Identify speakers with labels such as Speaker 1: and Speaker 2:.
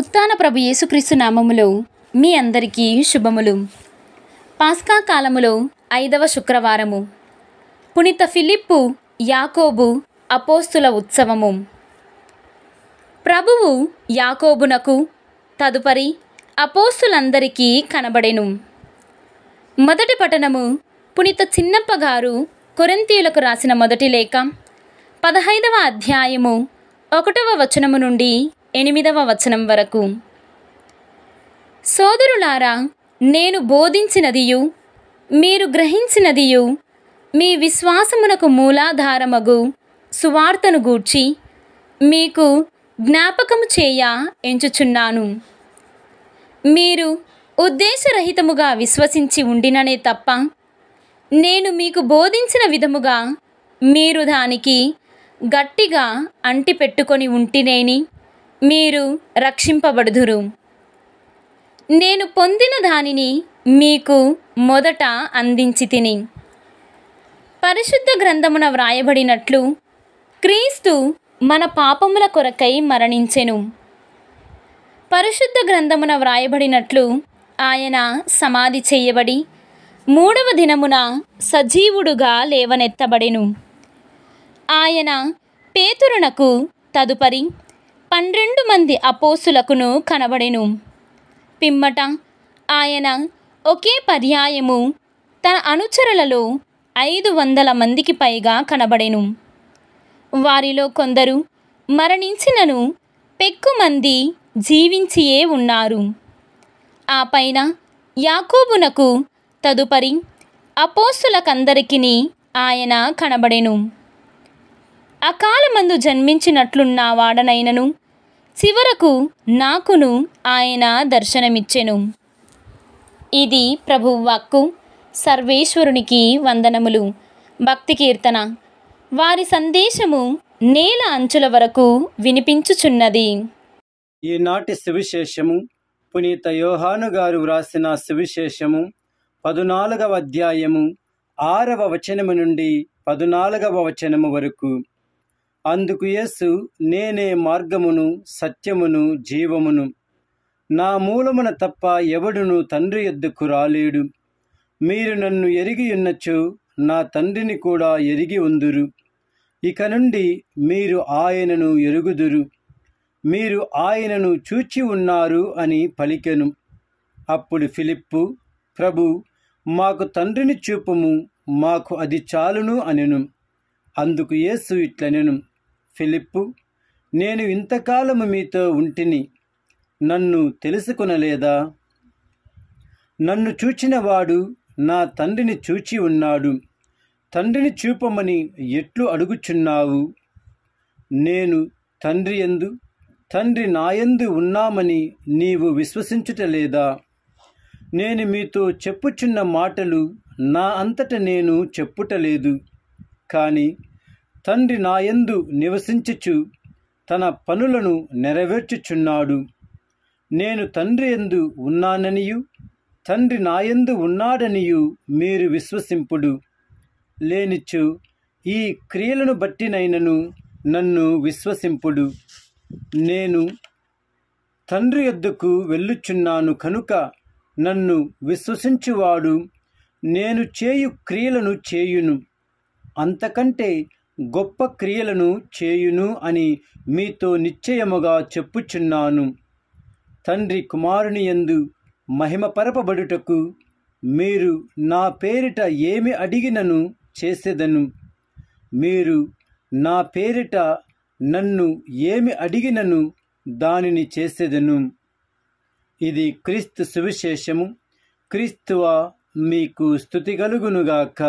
Speaker 1: ఉత్తాన ప్రభు యేసుక్రీస్తు నామములో మీ అందరికీ శుభములు పాస్కా కాలములో ఐదవ శుక్రవారము పునీత ఫిలిప్పు యాకోబు అపోస్తుల ఉత్సవము ప్రభువు యాకోబునకు తదుపరి అపోస్తులందరికీ కనబడెను మొదటి పట్టణము పునీత చిన్నప్ప గారు కొరంతీయులకు రాసిన మొదటి లేఖ పదహైదవ అధ్యాయము ఒకటవ వచనము నుండి ఎనిమిదవ వచనం వరకు సోదరులారా నేను బోధించినదియు మీరు గ్రహించినదియు మీ విశ్వాసమునకు మూలాధారమగు సువార్తను గూర్చి మీకు జ్ఞాపకము చేయ ఎంచుచున్నాను మీరు ఉద్దేశరహితముగా విశ్వసించి ఉండిననే తప్ప నేను మీకు బోధించిన విధముగా మీరు దానికి గట్టిగా అంటిపెట్టుకొని ఉంటినేని మీరు రక్షింపబడుదురు నేను పొందిన దానిని మీకు మొదట అందించి తిని పరిశుద్ధ గ్రంథమున వ్రాయబడినట్లు క్రీస్తు మన పాపముల కొరకై మరణించెను పరిశుద్ధ గ్రంథమున వ్రాయబడినట్లు ఆయన సమాధి చేయబడి మూడవ దినమున సజీవుడుగా లేవనెత్తబడెను ఆయన పేతురునకు తదుపరి పన్నెండు మంది అపోసులకును కనబడెను పిమ్మట ఆయన ఒకే పర్యాయము తన అనుచరులలో ఐదు వందల మందికి పైగా కనబడెను వారిలో కొందరు మరణించినను పెక్కుమంది జీవించియే ఉన్నారు ఆ పైన యాకోబునకు తదుపరి అపోస్తులకందరికీ ఆయన కనబడెను అకాలమందు జన్మించినట్లున్న వాడనైనను చివరకు నాకును ఆయన దర్శనమిచ్చెను ఇది ప్రభువాక్కు సర్వేశ్వరునికి వందనములు భక్తి కీర్తన వారి సందేశము నేల అంచుల వరకు వినిపించుచున్నది
Speaker 2: ఈనాటి సువిశేషము పునీత యోహాను గారు వ్రాసిన సువిశేషము పదునాలుగవ అధ్యాయము ఆరవ వచనము నుండి పదునాలుగవ వచనము వరకు అందుకు యేసు నేనే మార్గమును సత్యమును జీవమును నా మూలమున తప్ప ఎవడును తండ్రి ఎద్దుకు రాలేడు మీరు నన్ను ఎరిగి ఉన్నచ్చు నా తండ్రిని కూడా ఎరిగి ఉందురు ఇక నుండి మీరు ఆయనను ఎరుగుదురు మీరు ఆయనను చూచి ఉన్నారు అని పలికెను అప్పుడు ఫిలిప్పు ప్రభు మాకు తండ్రిని చూపుము మాకు అది చాలును అనెను అందుకు యేసు ఇట్లనెను ఫిలిప్పు నేను ఇంతకాలము మీతో ఉంటిని నన్ను తెలుసుకునలేదా నన్ను చూచినవాడు నా తండ్రిని చూచి ఉన్నాడు తండ్రిని చూపమని ఎట్లు అడుగుచున్నావు నేను తండ్రి ఎందు తండ్రి నాయందు ఉన్నామని నీవు విశ్వసించుటలేదా నేను మీతో చెప్పుచున్న మాటలు నా అంతట నేను చెప్పుటలేదు కానీ తండ్రి నాయందు నివసించుచు తన పనులను నెరవేర్చుచున్నాడు నేను తండ్రి ఎందు ఉన్నాననియు తండ్రి నాయందు ఉన్నాడనియు మీరు విశ్వసింపుడు లేనిచ్చు ఈ క్రియలను బట్టినైనను నన్ను విశ్వసింపుడు నేను తండ్రి ఎద్దుకు వెళ్ళుచున్నాను కనుక నన్ను విశ్వసించువాడు నేను చేయు క్రియలను చేయును అంతకంటే గొప్ప క్రియలను చేయును అని మీతో నిశ్చయముగా చెప్పుచున్నాను తండ్రి కుమారుని ఎందు మహిమపరపబడుటకు మీరు నా పేరిట ఏమి అడిగినను చేసేదను మీరు నా పేరిట నన్ను ఏమి అడిగినను దానిని చేసేదను ఇది క్రీస్తు సువిశేషము క్రీస్తువా మీకు స్థుతి కలుగునుగాక